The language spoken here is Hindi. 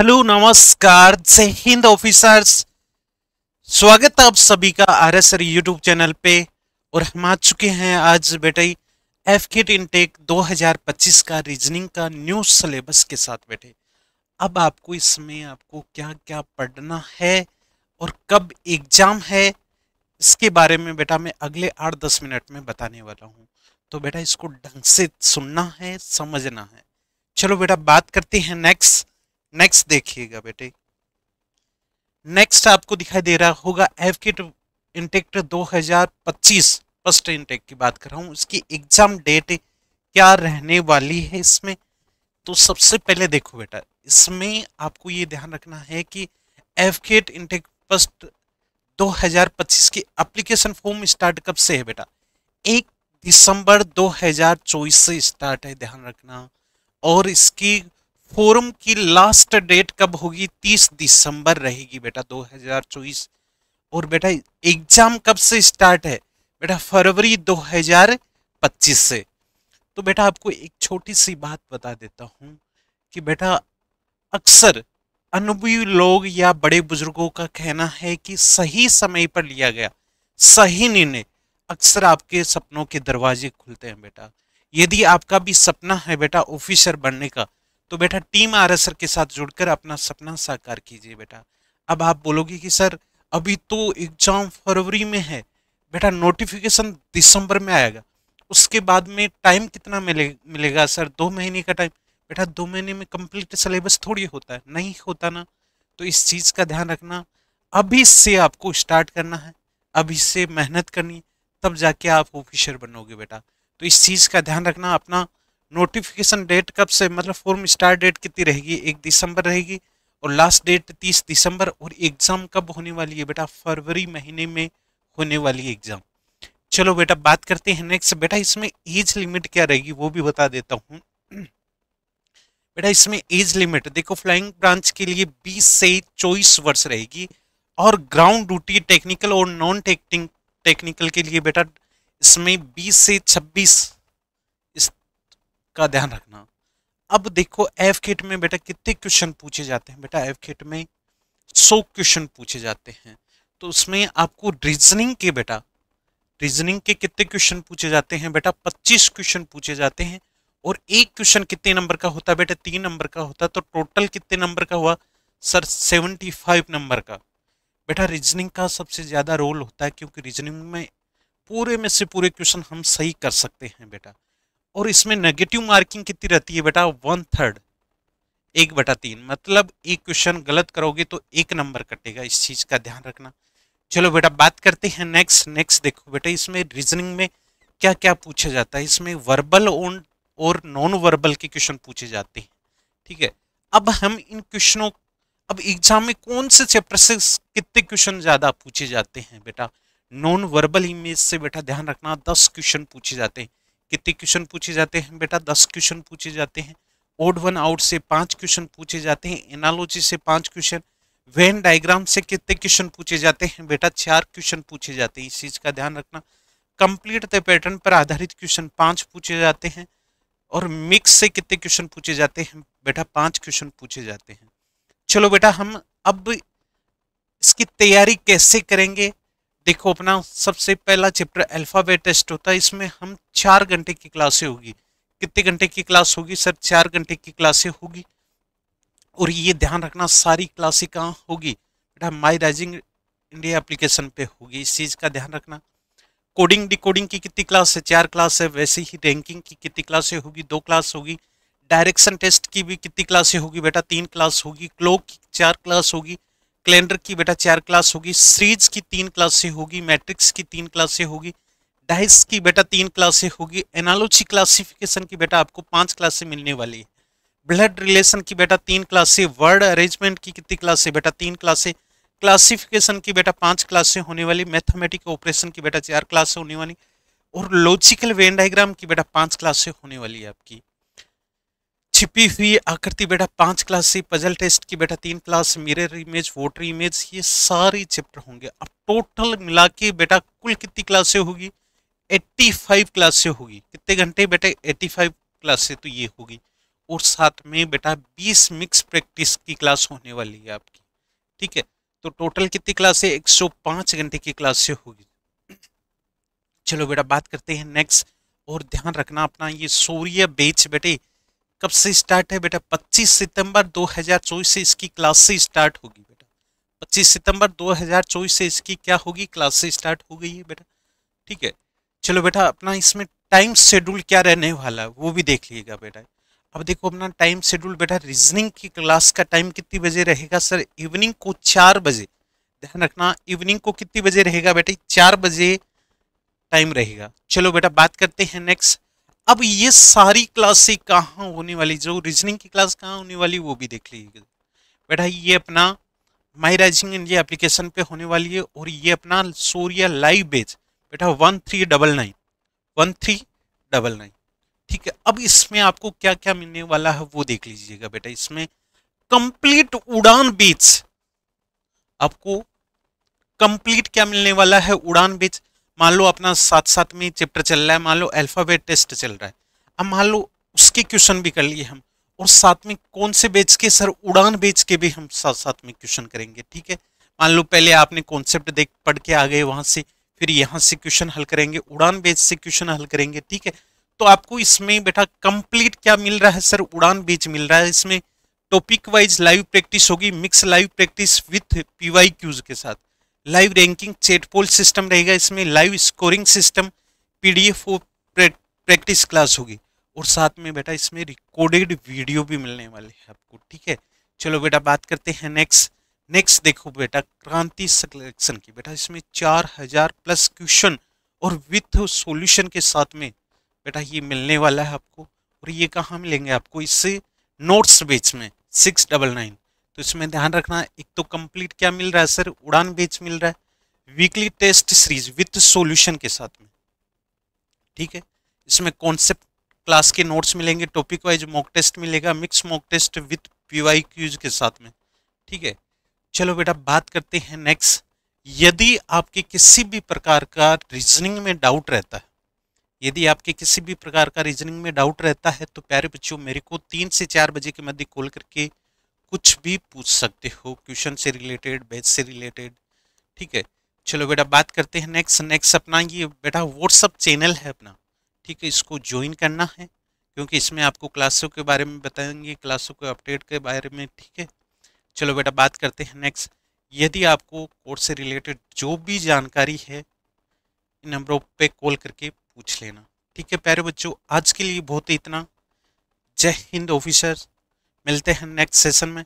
हेलो नमस्कार जय हिंद ऑफिसर्स स्वागत है आप सभी का R S R YouTube channel पे और हम आ चुके हैं आज बेटे एफ किट इनटेक 2025 का रीजनिंग का न्यू सिलेबस के साथ बैठे अब आपको इसमें आपको क्या क्या पढ़ना है और कब एग्ज़ाम है इसके बारे में बेटा मैं अगले आठ दस मिनट में बताने वाला हूँ तो बेटा इसको ढंग से सुनना है समझना है चलो बेटा बात करते हैं नेक्स्ट नेक्स्ट देखिएगा बेटे नेक्स्ट आपको दिखाई दे रहा होगा AFCAT intake 2025 first intake की बात कर रहा हूँ उसकी एग्जाम डेट क्या रहने वाली है इसमें तो सबसे पहले देखो बेटा इसमें आपको ये ध्यान रखना है कि एफ केट इंटेक फर्स्ट 2025 की एप्लीकेशन फॉर्म स्टार्ट कब से है बेटा एक दिसंबर 2024 से स्टार्ट है ध्यान रखना और इसकी फोरम की लास्ट डेट कब होगी तीस दिसंबर रहेगी बेटा दो हजार चौबीस और बेटा एग्जाम कब से स्टार्ट है बेटा फरवरी 2025 से तो बेटा आपको एक छोटी सी बात बता देता हूँ कि बेटा अक्सर अनुभवी लोग या बड़े बुजुर्गों का कहना है कि सही समय पर लिया गया सही निर्णय अक्सर आपके सपनों के दरवाजे खुलते हैं बेटा यदि आपका भी सपना है बेटा ऑफिसर बनने का तो बेटा टीम आर सर के साथ जुड़कर अपना सपना साकार कीजिए बेटा अब आप बोलोगे कि सर अभी तो एग्जाम फरवरी में है बेटा नोटिफिकेशन दिसंबर में आएगा उसके बाद में टाइम कितना मिले मिलेगा सर दो महीने का टाइम बेटा दो महीने में कंप्लीट सिलेबस थोड़ी होता है नहीं होता ना तो इस चीज़ का ध्यान रखना अभी से आपको स्टार्ट करना है अभी से मेहनत करनी तब जाके आप ऑफिसर बनोगे बेटा तो इस चीज़ का ध्यान रखना अपना नोटिफिकेशन डेट कब से मतलब फॉर्म स्टार्ट डेट कितनी रहेगी एक दिसंबर रहेगी और लास्ट डेट तीस दिसंबर और एग्ज़ाम कब होने वाली है बेटा फरवरी महीने में होने वाली है एग्ज़ाम चलो बेटा बात करते हैं नेक्स्ट बेटा इसमें एज लिमिट क्या रहेगी वो भी बता देता हूँ बेटा इसमें एज लिमिट देखो फ्लाइंग ब्रांच के लिए 20 से चौबीस वर्ष रहेगी और ग्राउंड ड्यूटी टेक्निकल और नॉन टेक्निकल के लिए बेटा इसमें 20 से 26 का ध्यान रखना अब देखो एफ किट में बेटा कितने क्वेश्चन पूछे जाते हैं बेटा एफ किट में सौ क्वेश्चन पूछे जाते हैं तो उसमें आपको रीजनिंग के बेटा रीजनिंग के कितने क्वेश्चन पूछे जाते हैं बेटा पच्चीस क्वेश्चन पूछे जाते हैं और एक क्वेश्चन कितने नंबर का होता है बेटा तीन नंबर का होता है तो टोटल कितने नंबर का हुआ सर सेवेंटी फाइव नंबर का बेटा रीजनिंग का सबसे ज़्यादा रोल होता है क्योंकि रीजनिंग में पूरे में से पूरे क्वेश्चन हम सही कर सकते हैं बेटा और इसमें नेगेटिव मार्किंग कितनी रहती है बेटा वन थर्ड एक बटा तीन मतलब एक क्वेश्चन गलत करोगे तो एक नंबर कटेगा इस चीज़ का ध्यान रखना चलो बेटा बात करते हैं नेक्स्ट नेक्स्ट देखो बेटा इसमें रीजनिंग में क्या क्या पूछा जाता है इसमें वर्बल ओन और नॉन वर्बल के क्वेश्चन पूछे जाते हैं ठीक है अब हम इन क्वेश्चनों अब एग्जाम में कौन से चैप्टर से कितने क्वेश्चन ज़्यादा पूछे जाते हैं बेटा नॉन वर्बल इमेज से बेटा ध्यान रखना दस क्वेश्चन पूछे जाते हैं कितने क्वेश्चन पूछे जाते हैं बेटा दस क्वेश्चन पूछे जाते हैं ओड वन आउट से पांच क्वेश्चन पूछे जाते हैं एनालॉजी से पांच क्वेश्चन वेन डायग्राम से कितने क्वेश्चन पूछे जाते हैं बेटा चार क्वेश्चन पूछे जाते हैं इस चीज़ का ध्यान रखना कंप्लीट द पैटर्न पर आधारित क्वेश्चन पांच पूछे जाते हैं और मिक्स से कितने क्वेश्चन पूछे जाते हैं बेटा पांच क्वेश्चन पूछे जाते हैं चलो बेटा हम अब इसकी तैयारी कैसे करेंगे देखो अपना सबसे पहला चैप्टर अल्फ़ाबेट टेस्ट होता है इसमें हम चार घंटे की क्लासें होगी कितने घंटे की क्लास होगी सर चार घंटे की क्लासें होगी और ये ध्यान रखना सारी क्लासें कहाँ होगी बेटा माई राइजिंग इंडिया एप्लीकेशन पे होगी इस चीज़ का ध्यान रखना कोडिंग डिकोडिंग की कितनी क्लास है चार क्लास है वैसे ही रैंकिंग की कितनी क्लासें होगी दो क्लास होगी डायरेक्शन टेस्ट की भी कितनी क्लासें होगी बेटा तीन क्लास होगी क्लोक की चार क्लास होगी कैलेंडर की बेटा चार क्लास होगी सीरीज की तीन क्लासे होगी मैट्रिक्स की तीन क्लासे होगी डाइस की बेटा तीन क्लासे होगी एनालॉजी क्लासिफिकेशन की बेटा आपको पांच क्लासे मिलने वाली है ब्लड रिलेशन की बेटा तीन क्लासे वर्ड अरेंजमेंट की कितनी क्लासे बेटा तीन क्लासे क्लासिफिकेशन की बेटा पांच क्लासे होने वाली मैथमेटिक ऑपरेशन की बेटा चार क्लासें होने वाली और लॉजिकल वेन डायग्राम की बेटा पांच क्लासें होने वाली है आपकी छिपी हुई आकृति बेटा पांच क्लास से पजल टेस्ट की बेटा तीन class mirror image water image ये सारे चैप्टर होंगे अब टोटल मिला के बेटा कुल कितनी क्लासें होगी 85 क्लासें होगी कितने घंटे बेटा 85 क्लासें तो ये होगी और साथ में बेटा 20 मिक्स प्रैक्टिस की क्लास होने वाली है आपकी ठीक है तो टोटल कितनी क्लासें 105 घंटे की क्लासें होगी चलो बेटा बात करते हैं नेक्स्ट और ध्यान रखना अपना ये सूर्य बेच बेटे कब से स्टार्ट है बेटा 25 सितंबर 2024 से इसकी क्लासेस स्टार्ट होगी बेटा 25 सितंबर 2024 से इसकी क्या होगी क्लासेस स्टार्ट हो गई है बेटा ठीक है चलो बेटा अपना इसमें टाइम शेड्यूल क्या रहने वाला है वो भी देख लीजिएगा बेटा अब देखो अपना टाइम शेड्यूल बेटा रीजनिंग की क्लास का टाइम कितनी बजे रहेगा सर इवनिंग को चार बजे ध्यान रखना इवनिंग को कितनी बजे रहेगा बेटा चार बजे टाइम रहेगा चलो बेटा बात करते हैं नेक्स्ट अब ये सारी क्लासें कहाँ होने वाली जो रीजनिंग की क्लास कहाँ होने वाली वो भी देख लीजिएगा बेटा ये अपना माई राइजिंग इंडिया एप्लीकेशन पे होने वाली है और ये अपना सूर्या लाइव बेच बेटा one three double nine one three double nine ठीक है अब इसमें आपको क्या क्या मिलने वाला है वो देख लीजिएगा बेटा इसमें कंप्लीट उड़ान बेच आपको कंप्लीट क्या मिलने वाला है उड़ान बेच मान लो अपना साथ साथ में चैप्टर चल रहा है मान लो अल्फ़ाबेट टेस्ट चल रहा है अब मान लो उसके क्वेश्चन भी कर लिए हम और साथ में कौन से बेच के सर उड़ान बेच के भी हम साथ साथ में क्वेश्चन करेंगे ठीक है मान लो पहले आपने कॉन्सेप्ट देख पढ़ के आ गए वहाँ से फिर यहाँ से क्वेश्चन हल करेंगे उड़ान बेच से क्वेश्चन हल करेंगे ठीक है तो आपको इसमें बेटा कंप्लीट क्या मिल रहा है सर उड़ान बेच मिल रहा है इसमें टॉपिक वाइज लाइव प्रैक्टिस होगी mix live practice with PYQs के साथ live ranking chat poll system रहेगा इसमें लाइव स्कोरिंग सिस्टम पीडीएफ और प्रैक्टिस क्लास होगी और साथ में बेटा इसमें रिकॉर्डेड वीडियो भी मिलने वाले हैं आपको ठीक है चलो बेटा बात करते हैं नेक्स्ट नेक्स्ट देखो बेटा क्रांति सिलेक्शन की बेटा इसमें चार हजार प्लस क्वेश्चन और विथ सॉल्यूशन के साथ में बेटा ये मिलने वाला है आपको और ये कहाँ मिलेंगे आपको इससे नोट्स बेच में सिक्स डबल नाइन तो इसमें ध्यान रखना एक तो कंप्लीट क्या मिल रहा है सर उड़ान बेच मिल रहा है weekly test series with solution के साथ में ठीक है इसमें कॉन्सेप्ट क्लास के नोट्स मिलेंगे टॉपिक वाइज मॉक टेस्ट मिलेगा mix mock test with P Qs के साथ में ठीक है चलो बेटा बात करते हैं नेक्स्ट यदि आपके किसी भी प्रकार का रीजनिंग में डाउट रहता है यदि आपके किसी भी प्रकार का रीजनिंग में डाउट रहता है तो प्यारे बच्चों मेरे को तीन से चार बजे के मध्य कॉल करके कुछ भी पूछ सकते हो क्वेश्चन से रिलेटेड बैच से रिलेटेड ठीक है चलो बेटा बात करते हैं नेक्स्ट नेक्स्ट अपना ये बेटा व्हाट्सअप चैनल है अपना ठीक है इसको ज्वाइन करना है क्योंकि इसमें आपको क्लासों के बारे में बताएंगे क्लासों के अपडेट के बारे में ठीक है चलो बेटा बात करते हैं नेक्स्ट यदि आपको कोर्स से रिलेटेड जो भी जानकारी है इन नंबरों पे कॉल करके पूछ लेना ठीक है प्यारे बच्चों आज के लिए बहुत ही इतना जय हिंद ऑफिसर्स मिलते हैं नेक्स्ट सेशन में